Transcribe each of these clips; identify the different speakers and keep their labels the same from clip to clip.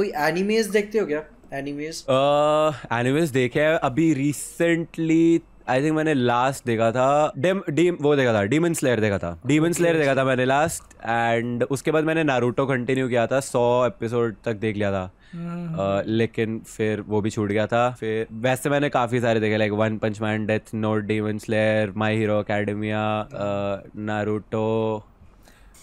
Speaker 1: कोई एनिमेज देखते हो क्या एनिमेज एनिमेज देखे हैं अभी रिसेंटली आई थिंक मैंने लास्ट देखा था डेम डीम वो देखा था डीमन स्लेयर देखा था डीमन स्लेयर अच्छा। देखा था मैंने लास्ट एंड उसके बाद मैंने नारूटो कंटिन्यू किया था सौ एपिसोड तक देख लिया था हम्म। लेकिन फिर वो भी छूट गया था फिर वैसे मैंने काफ़ी सारे देखे like One Punch Man Death Note Demon Slayer My Hero Academia Naruto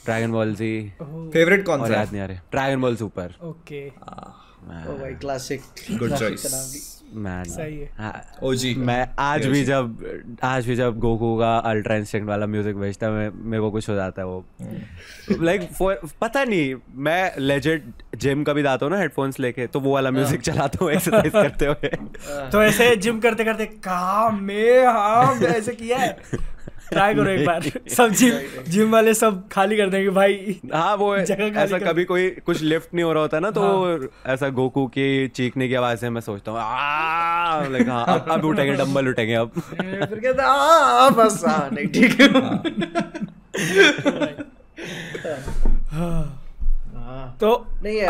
Speaker 1: Dragon Ball सी फेवरेट कौन सा याद नहीं आ रहे ड्रैगन बॉल सुपर ओके ओ भाई क्लासिक गुड चॉइस मैन सही है ओजी हाँ। मैं आज भी जब आज भी जब गोकू का अल्ट्रा इंस्टेंट वाला म्यूजिक भेजता है मेरे को कुछ हो जाता है वो लाइक hmm. पता नहीं मैं लेजेट जिम का भी जाता हूँ ना हेडफोन्स लेके तो वो वाला म्यूजिक हाँ। चलाता हूँ एक्सरसाइज करते हुए तो ऐसे जिम करते करते काम में हाँ ऐसे किया है ट्राई करो एक बार सब जिम जिम वाले सब खाली कर देंगे भाई हाँ वो ऐसा कभी कोई कुछ लिफ्ट नहीं हो रहा होता ना तो हाँ। ऐसा गोकू के चीखने की आवाज से मैं सोचता हूँ हाँ, अब अब उठेंगे डम्बल उठेंगे अब फिर बस हाँ, ठीक है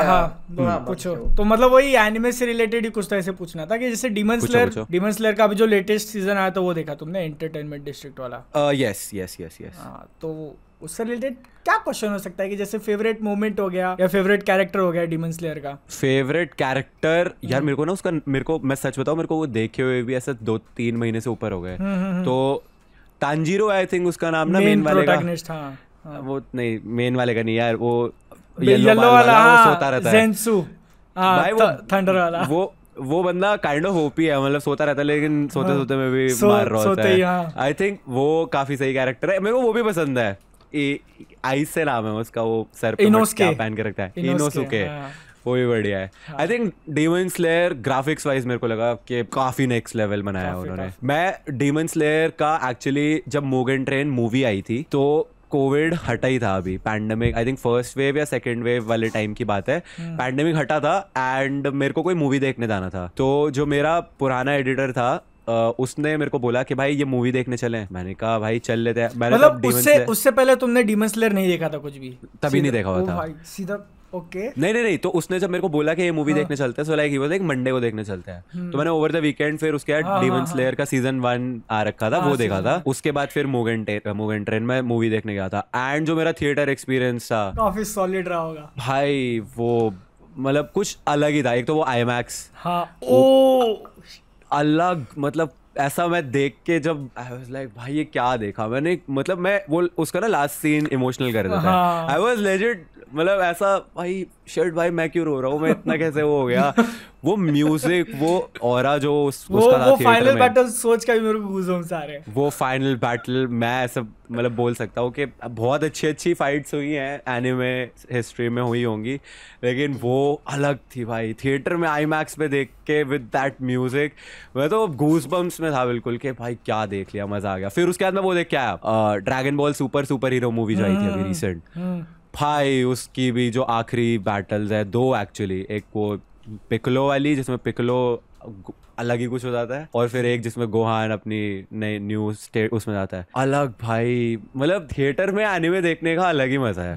Speaker 1: हाँ, हम्म, हाँ, पूछो तो मतलब वही एनिमे से रिलेटेड ही कुछ तो ऐसे पूछना था कि जैसे डिमन स्लेयर डिमन स्लेयर का अभी जो लेटेस्ट सीजन आया तो वो देखा तुमने एंटरटेनमेंट डिस्ट्रिक्ट वाला यस यस यस यस तो उससे रिलेटेड क्या क्वेश्चन हो सकता है कि जैसे फेवरेट मोमेंट हो गया या फेवरेट कैरेक्टर हो गया डिमन स्लेयर का फेवरेट कैरेक्टर यार हम्म। मेरे को ना उसका मेरे को मैं सच बताऊं मेरे को वो देखे हुए भी ऐसा दो तीन महीने से ऊपर हो गए हम्म, तो तांजीरो आई थिंक उसका नाम ना मेन वाले का हाँ, हाँ। वो नहीं मेन वाले का नहीं यार वो येलो वाला हाँ, सोता रहता है आ, हाँ, भाई वो थंडर वाला वो वो बंदा काइंड ऑफ ओपी है मतलब सोता रहता है लेकिन सोते हाँ। सोते में भी सो, मार रहा होता है आई हाँ। थिंक वो काफी सही कैरेक्टर है मेरे को वो भी पसंद है आइस से नाम है उसका वो सर पे पहन के रखता है इनोसुके वो भी बढ़िया है I think Demon Slayer graphics wise मेरे को लगा कि काफी नेक्स्ट लेवल बनाया उन्होंने मैं डीमन स्लेयर का एक्चुअली जब मोगन ट्रेन मूवी आई थी तो कोविड हटा ही था अभी pandemic I think first wave या सेकेंड वेव वाले टाइम की बात है पैंडमिक हम्म। hmm. हटा था एंड मेरे को कोई मूवी देखने जाना था तो जो मेरा पुराना एडिटर था Uh, उसने मेरे को बोला कि भाई ये मूवी देखने चले मैंने कहा भाई चल लेते हैं मतलब उससे उससे पहले तुमने डीमन स्लेयर नहीं देखा था कुछ भी तभी नहीं देखा हुआ था सीधा ओके okay. नहीं नहीं नहीं तो उसने जब मेरे को बोला कि ये मूवी हाँ। देखने चलते हैं so like he was like Monday को देखने चलते हैं हम्म। तो मैंने ओवर द वीकेंड फिर उसके बाद डीमन हाँ, स्लेयर हाँ, का सीजन वन आ रखा था वो देखा था उसके बाद फिर मोगन मोगन ट्रेन में मूवी देखने गया था एंड जो मेरा थिएटर एक्सपीरियंस था काफी सॉलिड रहा होगा भाई वो मतलब कुछ अलग ही था एक तो वो आईमैक्स हां ओ अलग मतलब ऐसा मैं देख के जब आई वॉज लाइक भाई ये क्या देखा मैंने मतलब मैं वो उसका ना लास्ट सीन इमोशनल कर देता था आई वॉज लेजेड मतलब ऐसा भाई शर्ट भाई मैं क्यों रो रहा हूँ मैं इतना कैसे वो हो गया वो म्यूजिक वो और जो उस, वो, उसका वो फाइनल बैटल सोच का भी मेरे को गूजबम्स आ रहे हैं वो फाइनल बैटल मैं ऐसा मतलब बोल सकता हूँ कि बहुत अच्छी अच्छी फाइट्स हुई हैं एनिमे हिस्ट्री में हुई होंगी लेकिन वो अलग थी भाई थिएटर में आई मैक्स पे देख के विद दैट म्यूजिक मैं तो गूज बम्स में था बिल्कुल कि भाई क्या देख लिया मजा आ गया फिर उसके बाद में वो देख के आया Dragon Ball Super Super Hero movie जो आई थी अभी रिसेंट हम्म, भाई उसकी भी जो आखिरी बैटल्स है दो एक्चुअली एक वो पिकलो वाली जिसमें पिकलो अलग ही कुछ हो जाता है और फिर एक जिसमें गोहान अपनी नई न्यू स्टेट उसमें जाता है अलग भाई मतलब थिएटर में एनिमे देखने का अलग ही मजा है